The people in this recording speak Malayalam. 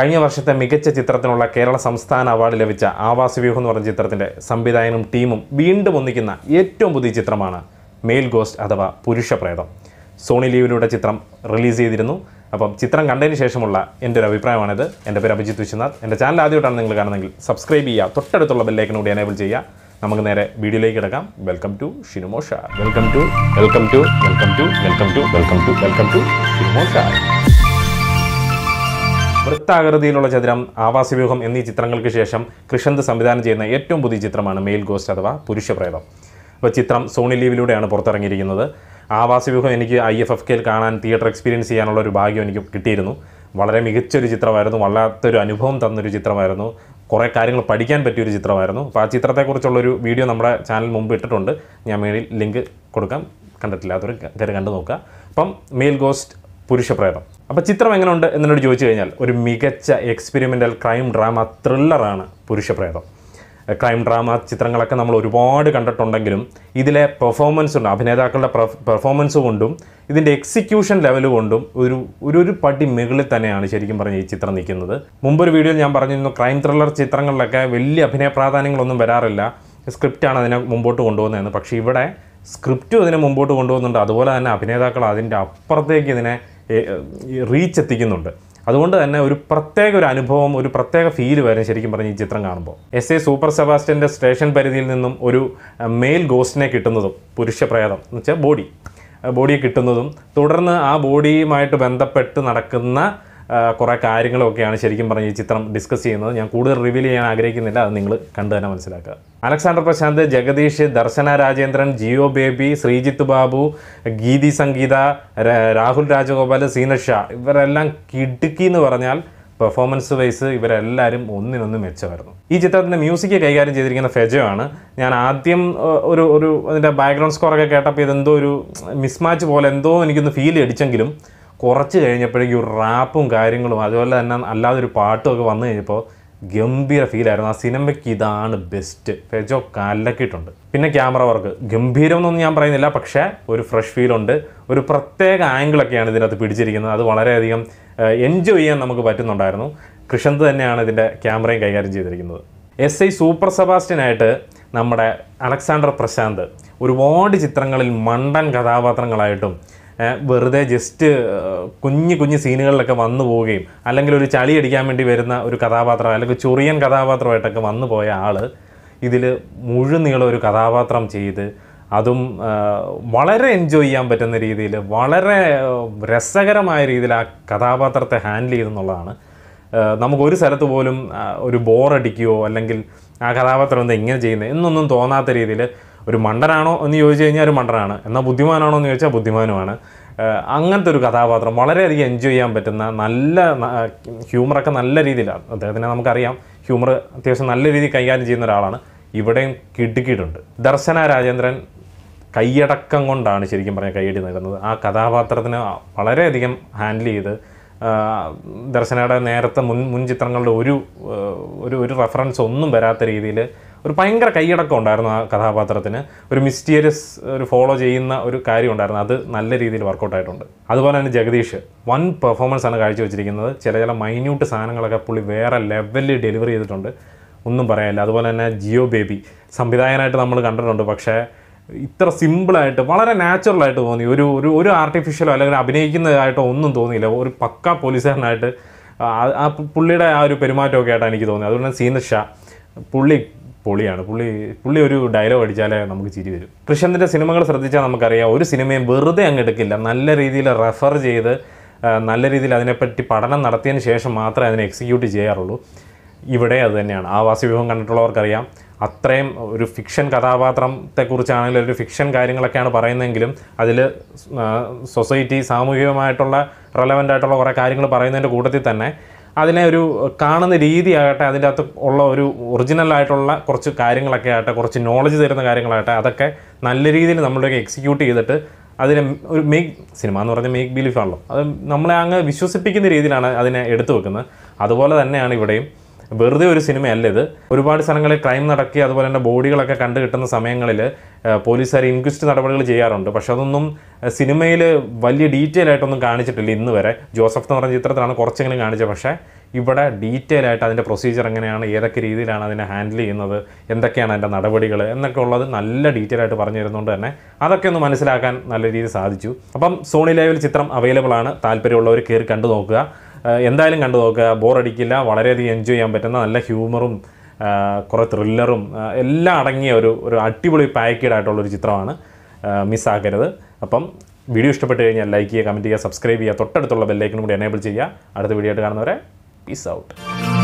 കഴിഞ്ഞ വർഷത്തെ മികച്ച ചിത്രത്തിനുള്ള കേരള സംസ്ഥാന അവാർഡ് ലഭിച്ച ആവാസ് വ്യൂഹം എന്ന് പറഞ്ഞ ചിത്രത്തിൻ്റെ സംവിധായകനും ടീമും വീണ്ടും ഒന്നിക്കുന്ന ഏറ്റവും പുതിയ ചിത്രമാണ് മെയിൽ ഗോസ്റ്റ് അഥവാ പുരുഷപ്രേതം സോണി ലീവിലൂടെ ചിത്രം റിലീസ് ചെയ്തിരുന്നു അപ്പം ചിത്രം കണ്ടതിന് ശേഷമുള്ള എൻ്റെ ഒരു അഭിപ്രായമാണിത് എൻ്റെ പേര് അഭിജിത്ത് വിശ്വനാഥ് എൻ്റെ ചാനൽ ആദ്യമായിട്ടാണ് നിങ്ങൾ കാണുന്നതെങ്കിൽ സബ്സ്ക്രൈബ് ചെയ്യുക തൊട്ടടുത്തുള്ള ബെല്ലൈക്കൻ കൂടി എനേബിൾ ചെയ്യുക നമുക്ക് നേരെ വീഡിയോയിലേക്ക് കിടക്കാം വെൽക്കം ടു ഷിനുമോഷ welcome to welcome to welcome to welcome to welcome to welcome to ഷിനുമോഷ വൃത്താകൃതിയിലുള്ള ചതുരം ആവാസവ്യൂഹം എന്നീ ചിത്രങ്ങൾക്ക് ശേഷം കൃഷന്ത് സംവിധാനം ചെയ്യുന്ന ഏറ്റവും പുതിയ ചിത്രമാണ് മെയിൽ ഗോസ്റ്റ് അഥവാ പുരുഷപ്രേതം അപ്പോൾ ചിത്രം സോണി ലീവിലൂടെയാണ് പുറത്തിറങ്ങിയിരിക്കുന്നത് ആവാസവ്യൂഹം എനിക്ക് ഐ എഫ് എഫ് കെയിൽ കാണാൻ തിയേറ്റർ എക്സ്പീരിയൻസ് ചെയ്യാനുള്ള ഒരു ഭാഗ്യം എനിക്ക് കിട്ടിയിരുന്നു വളരെ മികച്ചൊരു ചിത്രമായിരുന്നു വല്ലാത്തൊരു അനുഭവം തന്നൊരു ചിത്രമായിരുന്നു കുറേ കാര്യങ്ങൾ പഠിക്കാൻ പറ്റിയൊരു ചിത്രമായിരുന്നു അപ്പോൾ ആ ചിത്രത്തെക്കുറിച്ചുള്ളൊരു വീഡിയോ നമ്മുടെ ചാനൽ മുമ്പ് ഇട്ടിട്ടുണ്ട് ഞാൻ മേളിൽ ലിങ്ക് കൊടുക്കാം കണ്ടിട്ടില്ലാത്തവർ കയറി കണ്ടു നോക്കുക അപ്പം മെയിൽ ഗോസ്റ്റ് പുരുഷപ്രേതം അപ്പോൾ ചിത്രം എങ്ങനെയുണ്ട് എന്നോട് ചോദിച്ചു കഴിഞ്ഞാൽ ഒരു മികച്ച എക്സ്പെരിമെൻ്റൽ ക്രൈം ഡ്രാമ ത്രില്ലറാണ് പുരുഷപ്രേതം ക്രൈം ഡ്രാമ ചിത്രങ്ങളൊക്കെ നമ്മൾ ഒരുപാട് കണ്ടിട്ടുണ്ടെങ്കിലും ഇതിലെ പെർഫോമൻസ് ഉണ്ട് അഭിനേതാക്കളുടെ പെർഫോമൻസ് കൊണ്ടും ഇതിൻ്റെ എക്സിക്യൂഷൻ ലെവൽ കൊണ്ടും ഒരു ഒരു ഒരു പടി മുകളിൽ തന്നെയാണ് ശരിക്കും പറഞ്ഞ് ഈ ചിത്രം നിൽക്കുന്നത് മുമ്പൊരു വീഡിയോയിൽ ഞാൻ പറഞ്ഞിരുന്നു ക്രൈം ത്രില്ലർ ചിത്രങ്ങളിലൊക്കെ വലിയ അഭിനയ പ്രാധാന്യങ്ങളൊന്നും വരാറില്ല സ്ക്രിപ്റ്റാണ് അതിനെ മുമ്പോട്ട് കൊണ്ടുപോകുന്നതെന്ന് പക്ഷേ ഇവിടെ സ്ക്രിപ്റ്റും അതിനെ മുമ്പോട്ട് കൊണ്ടുപോകുന്നുണ്ട് അതുപോലെ തന്നെ അഭിനേതാക്കൾ അതിൻ്റെ അപ്പുറത്തേക്ക് ഇതിനെ റീച്ച് എത്തിക്കുന്നുണ്ട് അതുകൊണ്ട് തന്നെ ഒരു പ്രത്യേക ഒരു അനുഭവം ഒരു പ്രത്യേക ഫീൽ വരും ശരിക്കും പറഞ്ഞ് ഈ ചിത്രം കാണുമ്പോൾ എസ് എ സൂപ്പർ സെബാസ്റ്റ്യൻ്റെ സ്റ്റേഷൻ പരിധിയിൽ നിന്നും ഒരു മെയിൽ ഗോസ്റ്റിനെ കിട്ടുന്നതും പുരുഷ പ്രേതം എന്ന് വെച്ചാൽ ബോഡി ബോഡിയെ കിട്ടുന്നതും തുടർന്ന് ആ ബോഡിയുമായിട്ട് ബന്ധപ്പെട്ട് നടക്കുന്ന കുറേ കാര്യങ്ങളൊക്കെയാണ് ശരിക്കും പറഞ്ഞ് ഈ ചിത്രം ഡിസ്കസ് ചെയ്യുന്നത് ഞാൻ കൂടുതൽ റിവീൽ ചെയ്യാൻ ആഗ്രഹിക്കുന്നില്ല അത് നിങ്ങൾ കണ്ടു തന്നെ മനസ്സിലാക്കുക അലക്സാണ്ടർ പ്രശാന്ത് ജഗദീഷ് ദർശന രാജേന്ദ്രൻ ജിയോ ബേബി ശ്രീജിത്ത് ബാബു ഗീതി സംഗീത രാഹുൽ രാജഗോപാൽ സീനഷ ഇവരെല്ലാം കിടുക്കി എന്ന് പറഞ്ഞാൽ പെർഫോമൻസ് വൈസ് ഇവരെല്ലാവരും ഒന്നിനൊന്ന് മെച്ചമായിരുന്നു ഈ ചിത്രത്തിൻ്റെ മ്യൂസിക് കൈകാര്യം ചെയ്തിരിക്കുന്ന ഫെജോ ആണ് ഞാൻ ആദ്യം ഒരു ഒരു അതിൻ്റെ ബാക്ക്ഗ്രൗണ്ട് സ്കോറൊക്കെ കേട്ടപ്പോൾ ഇതെന്തോ ഒരു മിസ്മാച്ച് പോലെ എന്തോ എനിക്കൊന്ന് ഫീൽ അടിച്ചെങ്കിലും കുറച്ച് കഴിഞ്ഞപ്പോഴേക്കും ഒരു റാപ്പും കാര്യങ്ങളും അതുപോലെ തന്നെ അല്ലാതെ ഒരു പാട്ടും ഒക്കെ വന്നു കഴിഞ്ഞപ്പോൾ ഗംഭീര ഫീലായിരുന്നു ആ സിനിമയ്ക്ക് ഇതാണ് ബെസ്റ്റ് ഫെജോ കലക്കിയിട്ടുണ്ട് പിന്നെ ക്യാമറ വർക്ക് ഗംഭീരം ഞാൻ പറയുന്നില്ല പക്ഷേ ഒരു ഫ്രഷ് ഫീലുണ്ട് ഒരു പ്രത്യേക ആംഗിളൊക്കെയാണ് ഇതിനകത്ത് പിടിച്ചിരിക്കുന്നത് അത് വളരെയധികം എൻജോയ് ചെയ്യാൻ നമുക്ക് പറ്റുന്നുണ്ടായിരുന്നു കൃഷന്ത് തന്നെയാണ് ഇതിൻ്റെ ക്യാമറയും കൈകാര്യം ചെയ്തിരിക്കുന്നത് എസ് ഐ സൂപ്പർ സെബാസ്റ്റ്യനായിട്ട് നമ്മുടെ അലക്സാണ്ടർ പ്രശാന്ത് ഒരുപാട് ചിത്രങ്ങളിൽ മണ്ടൻ കഥാപാത്രങ്ങളായിട്ടും വെറുതെ ജസ്റ്റ് കുഞ്ഞു കുഞ്ഞു സീനുകളിലൊക്കെ വന്നു പോവുകയും അല്ലെങ്കിൽ ഒരു ചളി അടിക്കാൻ വേണ്ടി വരുന്ന ഒരു കഥാപാത്രം അല്ലെങ്കിൽ ചൊറിയൻ കഥാപാത്രമായിട്ടൊക്കെ വന്നു പോയ ആൾ ഇതിൽ മുഴുനീളം ഒരു കഥാപാത്രം ചെയ്ത് അതും വളരെ എൻജോയ് ചെയ്യാൻ പറ്റുന്ന രീതിയിൽ വളരെ രസകരമായ രീതിയിൽ ആ കഥാപാത്രത്തെ ഹാൻഡിൽ ചെയ്തെന്നുള്ളതാണ് നമുക്ക് ഒരു സ്ഥലത്ത് പോലും ഒരു ബോറടിക്കുകയോ അല്ലെങ്കിൽ ആ കഥാപാത്രം എന്താ ഇങ്ങനെ ചെയ്യുന്നത് എന്നൊന്നും തോന്നാത്ത രീതിയിൽ ഒരു മണ്ടനാണോ എന്ന് ചോദിച്ചു കഴിഞ്ഞാൽ ഒരു മണ്ടനാണ് എന്നാൽ ബുദ്ധിമാനാണോ എന്ന് ചോദിച്ചാൽ ബുദ്ധിമാനുമാണ് അങ്ങനത്തെ ഒരു കഥാപാത്രം വളരെയധികം എൻജോയ് ചെയ്യാൻ പറ്റുന്ന നല്ല ഹ്യൂമറൊക്കെ നല്ല രീതിയിലാണ് അദ്ദേഹത്തിനെ നമുക്കറിയാം ഹ്യൂമർ അത്യാവശ്യം നല്ല രീതിയിൽ കൈകാര്യം ചെയ്യുന്ന ഒരാളാണ് ഇവിടെയും കിടുക്കിയിട്ടുണ്ട് ദർശന രാജേന്ദ്രൻ കൈയടക്കം കൊണ്ടാണ് ശരിക്കും പറഞ്ഞാൽ കൈയടി നൽകുന്നത് ആ കഥാപാത്രത്തിന് വളരെയധികം ഹാൻഡിൽ ചെയ്ത് ദർശനയുടെ നേരത്തെ മുൻ മുൻ ചിത്രങ്ങളുടെ ഒരു ഒരു റെഫറൻസ് ഒന്നും വരാത്ത രീതിയിൽ ഒരു ഭയങ്കര കൈയടക്കം ഉണ്ടായിരുന്നു ആ കഥാപാത്രത്തിന് ഒരു മിസ്റ്റീരിയസ് ഒരു ഫോളോ ചെയ്യുന്ന ഒരു കാര്യം ഉണ്ടായിരുന്നു അത് നല്ല രീതിയിൽ വർക്കൗട്ടായിട്ടുണ്ട് അതുപോലെ തന്നെ ജഗദീഷ് വൺ പെർഫോമൻസ് ആണ് കാഴ്ചവെച്ചിരിക്കുന്നത് ചില ചില മൈന്യൂട്ട് സാധനങ്ങളൊക്കെ പുള്ളി വേറെ ലെവലിൽ ഡെലിവറി ചെയ്തിട്ടുണ്ട് ഒന്നും പറയാനില്ല അതുപോലെ തന്നെ ജിയോ ബേബി സംവിധായകനായിട്ട് നമ്മൾ കണ്ടിട്ടുണ്ട് പക്ഷേ ഇത്ര സിമ്പിളായിട്ട് വളരെ നാച്ചുറലായിട്ട് തോന്നി ഒരു ഒരു ഒരു ആർട്ടിഫിഷ്യലോ അല്ലെങ്കിൽ അഭിനയിക്കുന്നതായിട്ടോ ഒന്നും തോന്നിയില്ല ഒരു പക്ക പോലീസുകാരനായിട്ട് ആ പുള്ളിയുടെ ആ ഒരു പെരുമാറ്റമൊക്കെ ആയിട്ടാണ് എനിക്ക് തോന്നിയത് അതുകൊണ്ട് സീനഷ പുള്ളി പുള്ളിയാണ് പുള്ളി പുള്ളി ഒരു ഡയലോഗ് അടിച്ചാലേ നമുക്ക് ചിരി വരും കൃഷ്ണൻ്റെ സിനിമകൾ ശ്രദ്ധിച്ചാൽ നമുക്കറിയാം ഒരു സിനിമയും വെറുതെ അങ്ങ് എടുക്കില്ല നല്ല രീതിയിൽ റെഫർ ചെയ്ത് നല്ല രീതിയിൽ അതിനെപ്പറ്റി പഠനം നടത്തിയതിന് ശേഷം മാത്രമേ അതിനെ എക്സിക്യൂട്ട് ചെയ്യാറുള്ളൂ ഇവിടെ അത് തന്നെയാണ് ആവാസ വ്യൂഹം കണ്ടിട്ടുള്ളവർക്കറിയാം അത്രയും ഒരു ഫിക്ഷൻ കഥാപാത്രത്തെക്കുറിച്ചാണെങ്കിലും ഒരു ഫിക്ഷൻ കാര്യങ്ങളൊക്കെയാണ് പറയുന്നതെങ്കിലും അതിൽ സൊസൈറ്റി സാമൂഹികമായിട്ടുള്ള റെലവൻ്റ് ആയിട്ടുള്ള കുറേ കാര്യങ്ങൾ പറയുന്നതിൻ്റെ കൂട്ടത്തിൽ തന്നെ അതിനെ ഒരു കാണുന്ന രീതിയാകട്ടെ അതിൻ്റെ അകത്ത് ഉള്ള ഒരു ഒറിജിനൽ ആയിട്ടുള്ള കുറച്ച് കാര്യങ്ങളൊക്കെ ആകട്ടെ കുറച്ച് നോളജ് തരുന്ന കാര്യങ്ങളാകട്ടെ അതൊക്കെ നല്ല രീതിയിൽ നമ്മളൊക്കെ എക്സിക്യൂട്ട് ചെയ്തിട്ട് അതിനെ ഒരു മേക്ക് സിനിമ എന്ന് പറഞ്ഞാൽ മേക്ക് ബിലീഫ് ആണല്ലോ അത് നമ്മളെ അങ്ങ് വിശ്വസിപ്പിക്കുന്ന രീതിയിലാണ് അതിനെ എടുത്തു വെക്കുന്നത് അതുപോലെ തന്നെയാണ് ഇവിടെയും വെറുതെ ഒരു സിനിമയല്ല ഇത് ഒരുപാട് സ്ഥലങ്ങളിൽ ക്രൈം നടക്കി അതുപോലെ തന്നെ ബോഡികളൊക്കെ കണ്ടു കിട്ടുന്ന സമയങ്ങളിൽ പോലീസുകാർ ഇൻക്വസ്റ്റ് നടപടികൾ ചെയ്യാറുണ്ട് പക്ഷെ അതൊന്നും സിനിമയിൽ വലിയ ഡീറ്റെയിൽ ആയിട്ടൊന്നും കാണിച്ചിട്ടില്ല ഇന്ന് വരെ ജോസഫ് എന്ന് പറഞ്ഞ ചിത്രത്തിലാണ് കുറച്ചെങ്കിലും കാണിച്ചത് പക്ഷേ ഇവിടെ ഡീറ്റെയിൽ ആയിട്ട് അതിൻ്റെ പ്രൊസീജിയർ എങ്ങനെയാണ് ഏതൊക്കെ രീതിയിലാണ് അതിനെ ഹാൻഡിൽ ചെയ്യുന്നത് എന്തൊക്കെയാണ് അതിൻ്റെ നടപടികൾ എന്നൊക്കെ ഉള്ളത് നല്ല ഡീറ്റെയിൽ ആയിട്ട് പറഞ്ഞു തരുന്നതുകൊണ്ട് തന്നെ അതൊക്കെ ഒന്ന് മനസ്സിലാക്കാൻ നല്ല രീതിയിൽ സാധിച്ചു അപ്പം സോണി ലൈവിൽ ചിത്രം അവൈലബിൾ ആണ് താല്പര്യമുള്ളവർ കയറി കണ്ടു നോക്കുക എന്തായാലും കണ്ടു നോക്കുക ബോറടിക്കില്ല വളരെയധികം എൻജോയ് ചെയ്യാൻ പറ്റുന്ന നല്ല ഹ്യൂമറും കുറേ ത്രില്ലറും എല്ലാം അടങ്ങിയ ഒരു ഒരു അടിപൊളി പാക്കേഡ് ആയിട്ടുള്ളൊരു ചിത്രമാണ് മിസ്സാക്കരുത് അപ്പം വീഡിയോ ഇഷ്ടപ്പെട്ട് കഴിഞ്ഞാൽ ലൈക്ക് ചെയ്യുക കമൻറ്റ് ചെയ്യുക സബ്സ്ക്രൈബ് ചെയ്യുക തൊട്ടടുത്തുള്ള ബെല്ലൈക്കനും കൂടി എനേബിൾ ചെയ്യുക അടുത്ത വീഡിയോ ആയിട്ട് കാണുന്നവരെ പീസ് ഔട്ട്